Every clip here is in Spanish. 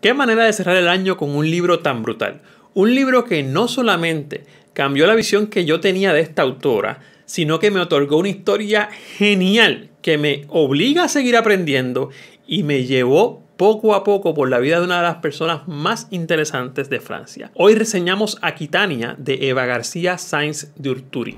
Qué manera de cerrar el año con un libro tan brutal. Un libro que no solamente cambió la visión que yo tenía de esta autora, sino que me otorgó una historia genial que me obliga a seguir aprendiendo y me llevó poco a poco por la vida de una de las personas más interesantes de Francia. Hoy reseñamos Aquitania de Eva García Sainz de Urturi.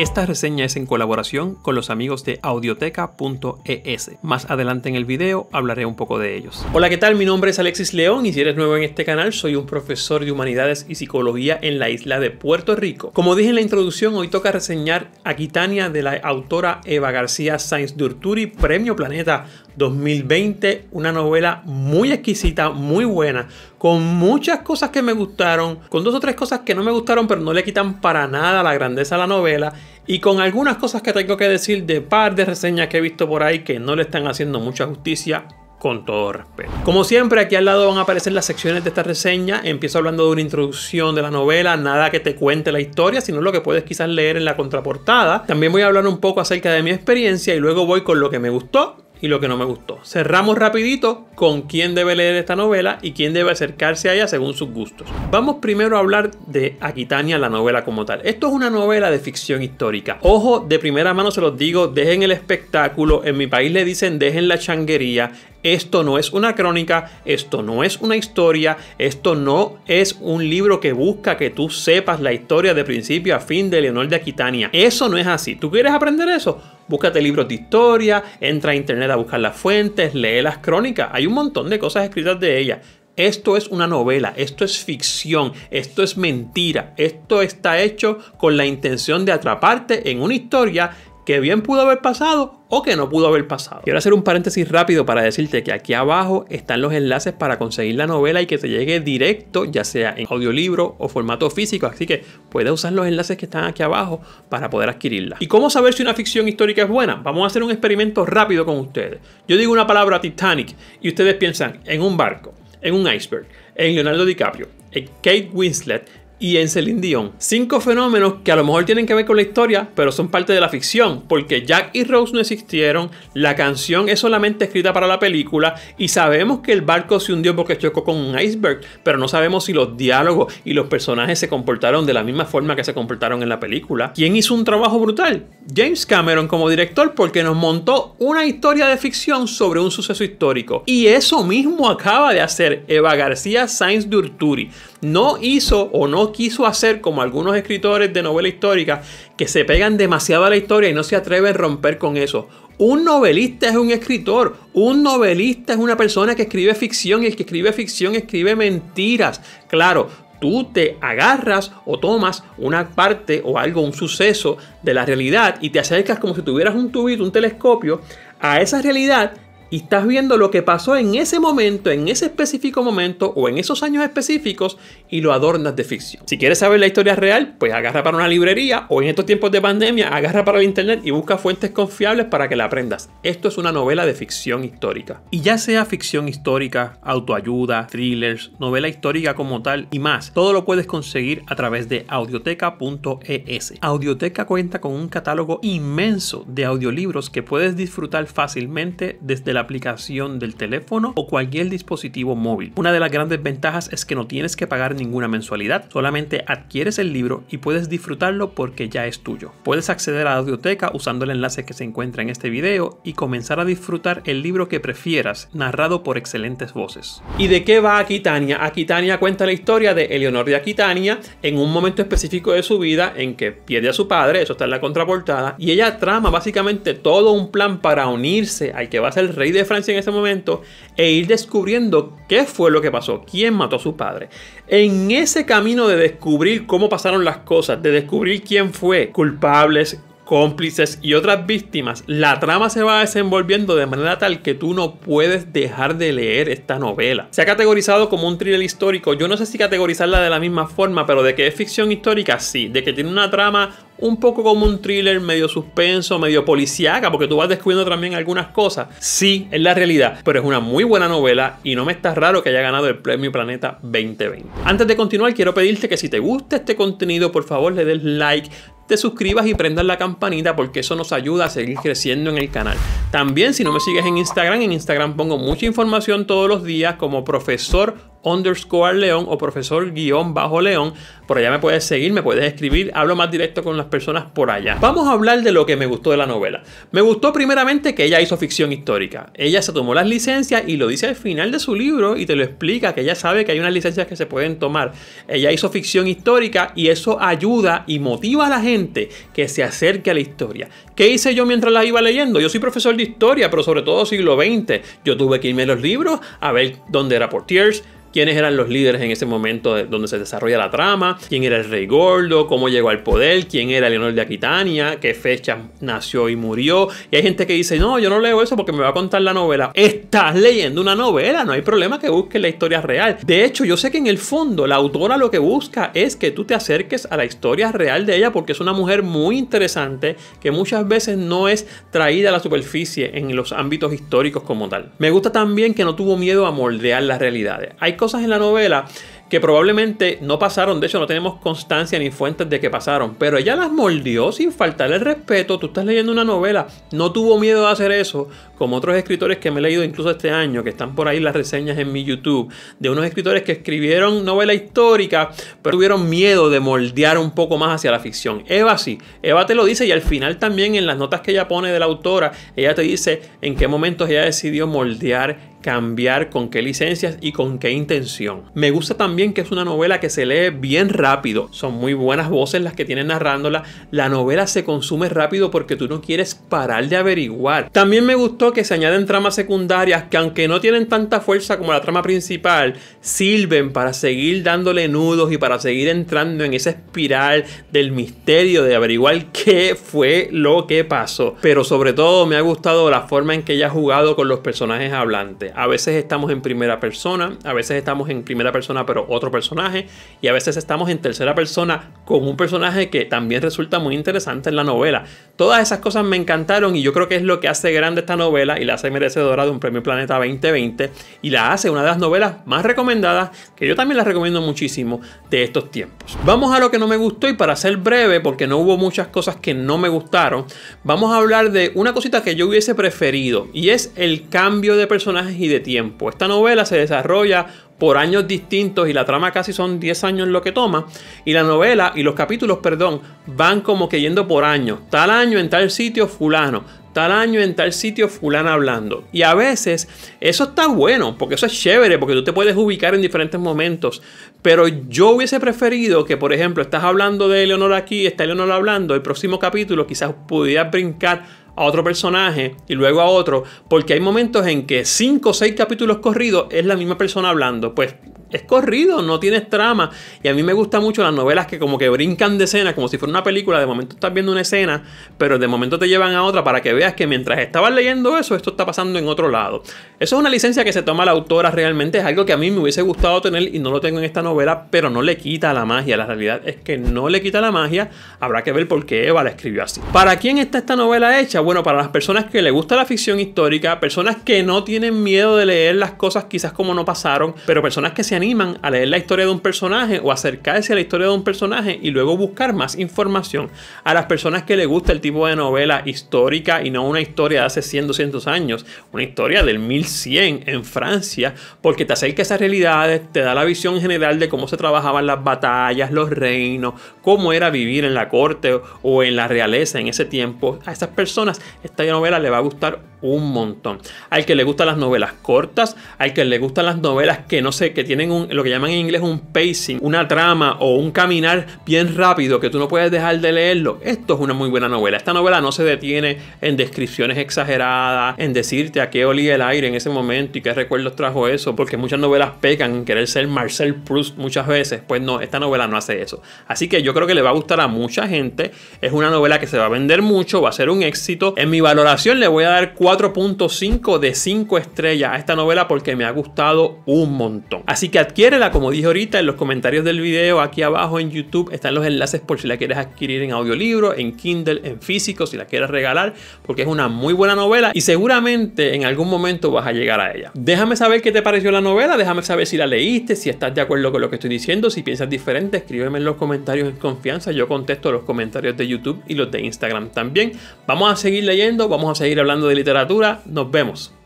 Esta reseña es en colaboración con los amigos de audioteca.es. Más adelante en el video hablaré un poco de ellos. Hola, ¿qué tal? Mi nombre es Alexis León y si eres nuevo en este canal, soy un profesor de humanidades y psicología en la isla de Puerto Rico. Como dije en la introducción, hoy toca reseñar Aquitania de la autora Eva García Sainz Durturi, Premio Planeta 2020, una novela muy exquisita, muy buena, con muchas cosas que me gustaron, con dos o tres cosas que no me gustaron, pero no le quitan para nada la grandeza a la novela, y con algunas cosas que tengo que decir de par de reseñas que he visto por ahí que no le están haciendo mucha justicia, con todo respeto. Como siempre, aquí al lado van a aparecer las secciones de esta reseña. Empiezo hablando de una introducción de la novela, nada que te cuente la historia, sino lo que puedes quizás leer en la contraportada. También voy a hablar un poco acerca de mi experiencia y luego voy con lo que me gustó y lo que no me gustó. Cerramos rapidito con quién debe leer esta novela y quién debe acercarse a ella según sus gustos. Vamos primero a hablar de Aquitania, la novela como tal. Esto es una novela de ficción histórica. Ojo, de primera mano se los digo, dejen el espectáculo, en mi país le dicen dejen la changuería, esto no es una crónica, esto no es una historia, esto no es un libro que busca que tú sepas la historia de principio a fin de Leonor de Aquitania. Eso no es así. ¿Tú quieres aprender eso? Búscate libros de historia, entra a internet a buscar las fuentes, lee las crónicas. Hay un montón de cosas escritas de ella. Esto es una novela, esto es ficción, esto es mentira, esto está hecho con la intención de atraparte en una historia que bien pudo haber pasado o que no pudo haber pasado. Quiero hacer un paréntesis rápido para decirte que aquí abajo están los enlaces para conseguir la novela y que te llegue directo, ya sea en audiolibro o formato físico, así que puedes usar los enlaces que están aquí abajo para poder adquirirla. ¿Y cómo saber si una ficción histórica es buena? Vamos a hacer un experimento rápido con ustedes. Yo digo una palabra Titanic y ustedes piensan en un barco, en un iceberg, en Leonardo DiCaprio, en Kate Winslet, y en Celine Dion. Cinco fenómenos que a lo mejor tienen que ver con la historia, pero son parte de la ficción, porque Jack y Rose no existieron, la canción es solamente escrita para la película y sabemos que el barco se hundió porque chocó con un iceberg, pero no sabemos si los diálogos y los personajes se comportaron de la misma forma que se comportaron en la película. ¿Quién hizo un trabajo brutal? James Cameron como director porque nos montó una historia de ficción sobre un suceso histórico. Y eso mismo acaba de hacer Eva García Sainz de Urturi. No hizo o no quiso hacer como algunos escritores de novela histórica que se pegan demasiado a la historia y no se atreven a romper con eso. Un novelista es un escritor, un novelista es una persona que escribe ficción y el que escribe ficción escribe mentiras. Claro, tú te agarras o tomas una parte o algo, un suceso de la realidad y te acercas como si tuvieras un tubito, un telescopio a esa realidad y estás viendo lo que pasó en ese momento, en ese específico momento o en esos años específicos y lo adornas de ficción. Si quieres saber la historia real, pues agarra para una librería o en estos tiempos de pandemia, agarra para el internet y busca fuentes confiables para que la aprendas. Esto es una novela de ficción histórica. Y ya sea ficción histórica, autoayuda, thrillers, novela histórica como tal y más, todo lo puedes conseguir a través de audioteca.es. Audioteca cuenta con un catálogo inmenso de audiolibros que puedes disfrutar fácilmente desde la aplicación del teléfono o cualquier dispositivo móvil. Una de las grandes ventajas es que no tienes que pagar ninguna mensualidad, solamente adquieres el libro y puedes disfrutarlo porque ya es tuyo. Puedes acceder a la audioteca usando el enlace que se encuentra en este video y comenzar a disfrutar el libro que prefieras, narrado por excelentes voces. ¿Y de qué va Aquitania? Aquitania cuenta la historia de Eleonor de Aquitania en un momento específico de su vida en que pierde a su padre, eso está en la contraportada, y ella trama básicamente todo un plan para unirse al que va a ser el rey de Francia en ese momento e ir descubriendo qué fue lo que pasó, quién mató a su padre. En ese camino de descubrir cómo pasaron las cosas, de descubrir quién fue culpables, cómplices y otras víctimas, la trama se va desenvolviendo de manera tal que tú no puedes dejar de leer esta novela. Se ha categorizado como un thriller histórico, yo no sé si categorizarla de la misma forma, pero de que es ficción histórica sí, de que tiene una trama un poco como un thriller medio suspenso, medio policíaca, porque tú vas descubriendo también algunas cosas. Sí, es la realidad, pero es una muy buena novela y no me está raro que haya ganado el Premio Planeta 2020. Antes de continuar, quiero pedirte que si te gusta este contenido, por favor le des like, te suscribas y prendas la campanita porque eso nos ayuda a seguir creciendo en el canal. También si no me sigues en Instagram, en Instagram pongo mucha información todos los días como profesor underscore león o profesor guión bajo león. Por allá me puedes seguir, me puedes escribir, hablo más directo con las personas por allá. Vamos a hablar de lo que me gustó de la novela. Me gustó primeramente que ella hizo ficción histórica. Ella se tomó las licencias y lo dice al final de su libro y te lo explica, que ella sabe que hay unas licencias que se pueden tomar. Ella hizo ficción histórica y eso ayuda y motiva a la gente que se acerque a la historia. ¿Qué hice yo mientras las iba leyendo? Yo soy profesor de historia, pero sobre todo siglo XX. Yo tuve que irme a los libros a ver dónde era Portiers, quiénes eran los líderes en ese momento donde se desarrolla la trama, quién era el rey gordo, cómo llegó al poder, quién era Leonor de Aquitania, qué fecha nació y murió. Y hay gente que dice, no, yo no leo eso porque me va a contar la novela. Estás leyendo una novela, no hay problema que busques la historia real. De hecho, yo sé que en el fondo la autora lo que busca es que tú te acerques a la historia real de ella porque es una mujer muy interesante que muchas veces no es traída a la superficie en los ámbitos históricos como tal. Me gusta también que no tuvo miedo a moldear las realidades. Hay cosas en la novela que probablemente no pasaron, de hecho no tenemos constancia ni fuentes de que pasaron, pero ella las moldeó sin faltarle el respeto, tú estás leyendo una novela, no tuvo miedo de hacer eso, como otros escritores que me he leído incluso este año, que están por ahí las reseñas en mi YouTube, de unos escritores que escribieron novela histórica, pero tuvieron miedo de moldear un poco más hacia la ficción. Eva sí, Eva te lo dice y al final también en las notas que ella pone de la autora, ella te dice en qué momentos ella decidió moldear cambiar con qué licencias y con qué intención. Me gusta también que es una novela que se lee bien rápido. Son muy buenas voces las que tienen narrándola. La novela se consume rápido porque tú no quieres parar de averiguar. También me gustó que se añaden tramas secundarias que aunque no tienen tanta fuerza como la trama principal, sirven para seguir dándole nudos y para seguir entrando en esa espiral del misterio de averiguar qué fue lo que pasó. Pero sobre todo me ha gustado la forma en que ella ha jugado con los personajes hablantes. A veces estamos en primera persona, a veces estamos en primera persona pero otro personaje y a veces estamos en tercera persona con un personaje que también resulta muy interesante en la novela. Todas esas cosas me encantaron y yo creo que es lo que hace grande esta novela y la hace merecedora de un premio Planeta 2020 y la hace una de las novelas más recomendadas que yo también la recomiendo muchísimo de estos tiempos. Vamos a lo que no me gustó y para ser breve porque no hubo muchas cosas que no me gustaron, vamos a hablar de una cosita que yo hubiese preferido y es el cambio de personajes y de tiempo. Esta novela se desarrolla por años distintos y la trama casi son 10 años en lo que toma. Y la novela y los capítulos, perdón, van como que yendo por años. Tal año en tal sitio fulano, tal año en tal sitio fulano hablando. Y a veces eso está bueno, porque eso es chévere, porque tú te puedes ubicar en diferentes momentos. Pero yo hubiese preferido que, por ejemplo, estás hablando de Eleonora aquí, está Eleonora hablando, el próximo capítulo quizás pudiera brincar a otro personaje y luego a otro, porque hay momentos en que 5 o 6 capítulos corridos es la misma persona hablando. Pues es corrido, no tienes trama. Y a mí me gustan mucho las novelas que como que brincan de escena, como si fuera una película, de momento estás viendo una escena, pero de momento te llevan a otra para que veas que mientras estabas leyendo eso, esto está pasando en otro lado. Eso es una licencia que se toma la autora realmente, es algo que a mí me hubiese gustado tener y no lo tengo en esta novela, pero no le quita la magia. La realidad es que no le quita la magia, habrá que ver por qué Eva la escribió así. ¿Para quién está esta novela hecha? Bueno, para las personas que le gusta la ficción histórica, personas que no tienen miedo de leer las cosas quizás como no pasaron, pero personas que se animan a leer la historia de un personaje o acercarse a la historia de un personaje y luego buscar más información. A las personas que le gusta el tipo de novela histórica y no una historia de hace 100, 200 años, una historia del 1100 en Francia, porque te acerca a esas realidades, te da la visión general de cómo se trabajaban las batallas, los reinos, cómo era vivir en la corte o en la realeza en ese tiempo. A esas personas esta novela le va a gustar un montón. Al que le gustan las novelas cortas, al que le gustan las novelas que no sé, que tienen lo que llaman en inglés un pacing, una trama o un caminar bien rápido que tú no puedes dejar de leerlo. Esto es una muy buena novela. Esta novela no se detiene en descripciones exageradas, en decirte a qué olía el aire en ese momento y qué recuerdos trajo eso, porque muchas novelas pecan en querer ser Marcel Proust muchas veces. Pues no, esta novela no hace eso. Así que yo creo que le va a gustar a mucha gente. Es una novela que se va a vender mucho, va a ser un éxito. En mi valoración le voy a dar 4.5 de 5 estrellas a esta novela porque me ha gustado un montón. Así que adquiérela, como dije ahorita, en los comentarios del video, aquí abajo en YouTube están los enlaces por si la quieres adquirir en audiolibro, en Kindle, en físico, si la quieres regalar, porque es una muy buena novela y seguramente en algún momento vas a llegar a ella. Déjame saber qué te pareció la novela, déjame saber si la leíste, si estás de acuerdo con lo que estoy diciendo, si piensas diferente, escríbeme en los comentarios en confianza, yo contesto los comentarios de YouTube y los de Instagram también. Vamos a seguir leyendo, vamos a seguir hablando de literatura, nos vemos.